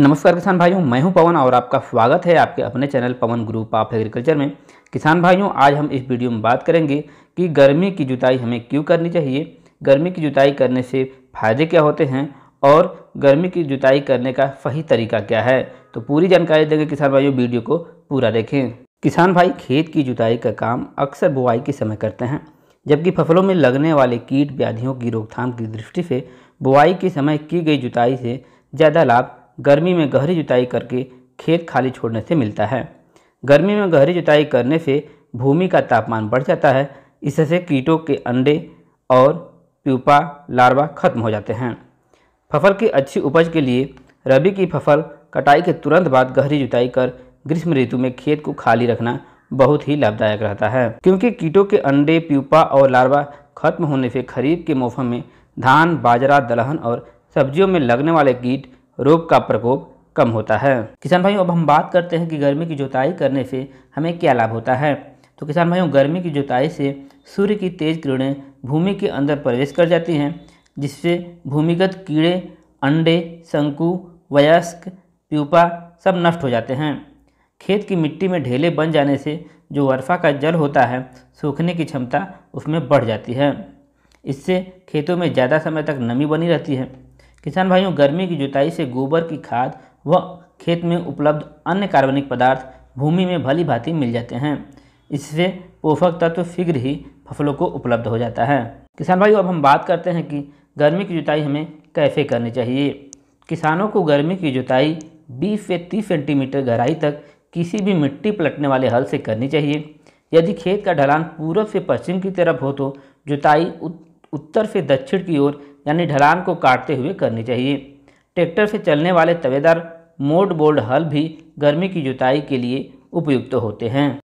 नमस्कार किसान भाइयों मैं हूं पवन और आपका स्वागत है आपके अपने channel Pawan group of agriculture में किसान भाइयों आज हम इस वीडियो में बात करेंगे कि गर्मी की जुताई हमें क्यों करनी चाहिए गर्मी की जुताई करने से फ़ायदे क्या होते हैं और गर्मी की जुताई करने का सही तरीका क्या है तो पूरी जानकारी देंगे किसान भाइयों वीडियो को पूरा देखें किसान भाई खेत की जुताई का काम अक्सर बुआई के समय करते हैं जबकि फसलों में लगने वाले कीट व्याधियों की रोकथाम की दृष्टि से बुआई के समय की गई जुताई से ज़्यादा लाभ गर्मी में गहरी जुताई करके खेत खाली छोड़ने से मिलता है गर्मी में गहरी जुताई करने से भूमि का तापमान बढ़ जाता है इससे कीटों के अंडे और प्यूपा लार्वा खत्म हो जाते हैं फसल की अच्छी उपज के लिए रबी की फसल कटाई के तुरंत बाद गहरी जुताई कर ग्रीष्म ऋतु में खेत को खाली रखना बहुत ही लाभदायक रहता है क्योंकि कीटों के अंडे प्यूपा और लार्वा खत्म होने से खरीफ के मौसम में धान बाजरा दलहन और सब्जियों में लगने वाले कीट रोग का प्रकोप कम होता है किसान भाइयों अब हम बात करते हैं कि गर्मी की जुताई करने से हमें क्या लाभ होता है तो किसान भाइयों गर्मी की जुताई से सूर्य की तेज किरणें भूमि के अंदर प्रवेश कर जाती हैं जिससे भूमिगत कीड़े अंडे शंकु वयस्क प्यूपा सब नष्ट हो जाते हैं खेत की मिट्टी में ढेले बन जाने से जो वर्षा का जल होता है सूखने की क्षमता उसमें बढ़ जाती है इससे खेतों में ज़्यादा समय तक नमी बनी रहती है किसान भाइयों गर्मी की जुताई से गोबर की खाद व खेत में उपलब्ध अन्य कार्बनिक पदार्थ भूमि में भली भांति मिल जाते हैं इससे पोषक तत्व शीघ्र ही फसलों को उपलब्ध हो जाता है किसान भाइयों अब हम बात करते हैं कि गर्मी की जुताई हमें कैसे करनी चाहिए किसानों को गर्मी की जुताई 20 से 30 सेंटीमीटर गहराई तक किसी भी मिट्टी पलटने वाले हल से करनी चाहिए यदि खेत का ढलान पूर्व से पश्चिम की तरफ हो तो जुताई उत्तर से दक्षिण की ओर यानी ढलान को काटते हुए करनी चाहिए ट्रैक्टर से चलने वाले तवेदार मोड बोल्ड हल भी गर्मी की जुताई के लिए उपयुक्त होते हैं